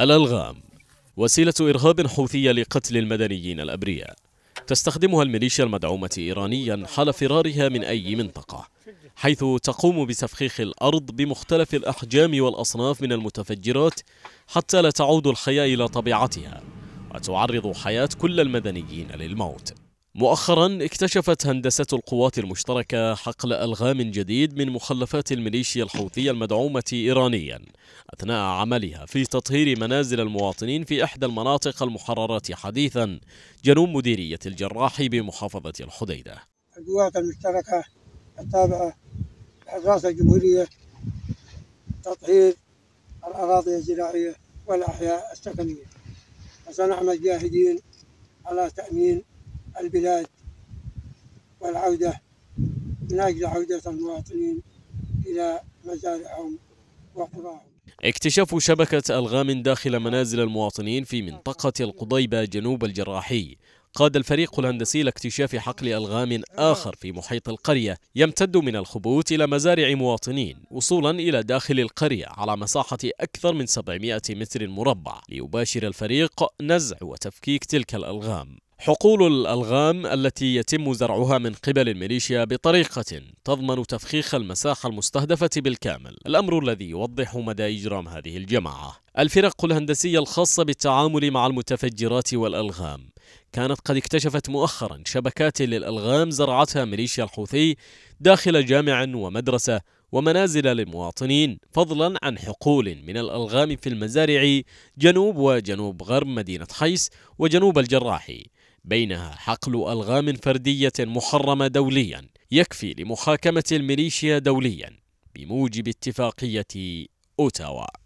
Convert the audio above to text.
الألغام وسيلة إرهاب حوثية لقتل المدنيين الأبرياء تستخدمها الميليشيا المدعومة إيرانيا حال فرارها من أي منطقة حيث تقوم بتفخيخ الأرض بمختلف الأحجام والأصناف من المتفجرات حتى لا تعود الحياة إلى طبيعتها وتعرض حياة كل المدنيين للموت مؤخرا اكتشفت هندسة القوات المشتركة حقل ألغام جديد من مخلفات الميليشيا الحوثية المدعومة إيرانيا أثناء عملها في تطهير منازل المواطنين في إحدى المناطق المحررة حديثا جنوب مديرية الجراح بمحافظة الحديدة القوات المشتركة التابعة لحراسة الجمهورية تطهير الأراضي الزراعية والأحياء السكنية وسنعمل جاهدين على تأمين البلاد والعودة من أجل عودة المواطنين إلى مزارعهم وقراهم اكتشاف شبكة ألغام داخل منازل المواطنين في منطقة القضيبة جنوب الجراحي قاد الفريق الهندسي لاكتشاف حقل ألغام آخر في محيط القرية يمتد من الخبوت إلى مزارع مواطنين وصولا إلى داخل القرية على مساحة أكثر من 700 متر مربع ليباشر الفريق نزع وتفكيك تلك الألغام حقول الألغام التي يتم زرعها من قبل الميليشيا بطريقة تضمن تفخيخ المساحة المستهدفة بالكامل الأمر الذي يوضح مدى إجرام هذه الجماعة الفرق الهندسية الخاصة بالتعامل مع المتفجرات والألغام كانت قد اكتشفت مؤخرا شبكات للألغام زرعتها ميليشيا الحوثي داخل جامع ومدرسة ومنازل للمواطنين فضلا عن حقول من الألغام في المزارع جنوب وجنوب غرب مدينة حيس وجنوب الجراحي بينها حقل ألغام فردية محرمة دوليا يكفي لمحاكمة الميليشيا دوليا بموجب اتفاقية أوتاوا